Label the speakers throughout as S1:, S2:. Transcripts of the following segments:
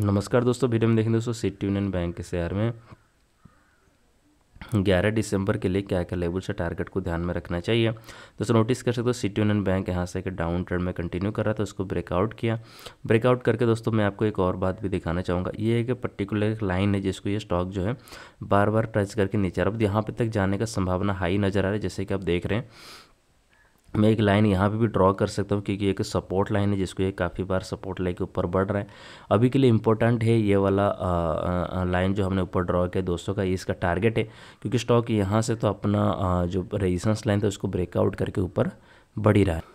S1: नमस्कार दोस्तों वीडियो में देखें दोस्तों सिटी यूनियन बैंक के शेयर में 11 दिसंबर के लिए क्या क्या लेवल से टारगेट को ध्यान में रखना चाहिए दोस्तों नोटिस कर सकते हो सिटी यूनियन बैंक यहाँ से एक डाउन ट्रेंड में कंटिन्यू कर रहा था उसको ब्रेकआउट किया ब्रेकआउट करके दोस्तों मैं आपको एक और बात भी दिखाना चाहूँगा ये एक पर्टिकुलर लाइन है जिसको ये स्टॉक जो है बार बार टच करके नीचे अब यहाँ पर तक जाने का संभावना हाई नज़र आ रहा है जैसे कि आप देख रहे हैं मैं एक लाइन यहाँ पे भी ड्रॉ कर सकता हूँ क्योंकि एक सपोर्ट लाइन है जिसको ये काफ़ी बार सपोर्ट लाइन के ऊपर बढ़ रहा है अभी के लिए इंपॉर्टेंट है ये वाला लाइन जो हमने ऊपर ड्रॉ किया दोस्तों का ये इसका टारगेट है क्योंकि स्टॉक यहाँ से तो अपना आ, जो रेजिस्टेंस लाइन था उसको ब्रेकआउट करके ऊपर बढ़ ही रहा है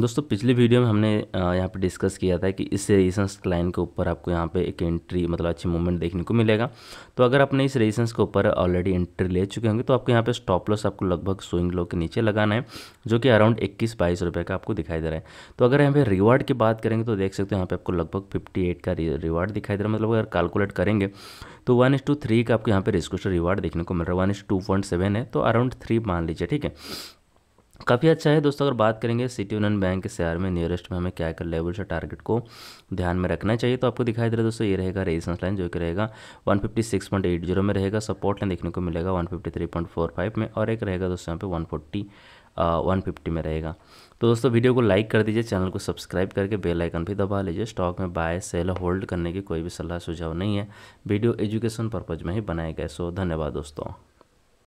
S1: दोस्तों पिछले वीडियो में हमने यहाँ पे डिस्कस किया था कि इस रेजिस्टेंस लाइन के ऊपर आपको यहाँ पे एक एंट्री मतलब अच्छी मूवमेंट देखने को मिलेगा तो अगर आपने इस रेजिस्टेंस के ऊपर ऑलरेडी एंट्री ले चुके होंगे तो आपको यहाँ पे स्टॉप लॉस आपको लगभग स्विंग लो के नीचे लगाना है जो कि अराउंड इक्कीस बाईस रुपये का आपको दिखाई दे रहा है तो अगर यहाँ पर रिवार्ड की बात करेंगे तो देख सकते हो यहाँ पे आपको लगभग फिफ्टी का रिवार्ड दिखाई दे रहा है मतलब अगर कैलकुलेट करेंगे तो वन टू थ्री का आपको यहाँ पे रिस्कोस्टर रिवार्ड देखने को मिल रहा है वन टू पॉइंट सेवन है तो अराउंड थ्री मान लीजिए ठीक है काफ़ी अच्छा है दोस्तों अगर बात करेंगे सिटी यूनियन बैंक के शेयर में नियरेस्ट में हमें क्या कर लेवल से टारगेट को ध्यान में रखना चाहिए तो आपको दिखाई दे रहा है दोस्तों ये रहेगा रेजिस्टेंस लाइन जो कि रहेगा 156.80 में रहेगा सपोर्ट लाइन देखने को मिलेगा 153.45 में और एक रहेगा दोस्तों यहाँ पे फोर्टी uh, में रहेगा तो दोस्तों वीडियो को लाइक कर दीजिए चैनल को सब्सक्राइब करके बेल आइकन भी दबा लीजिए स्टॉक में बाय सेल होल्ड करने की कोई भी सलाह सुझाव नहीं है वीडियो एजुकेशन पर्पज़ में ही बनाए गए सो धन्यवाद दोस्तों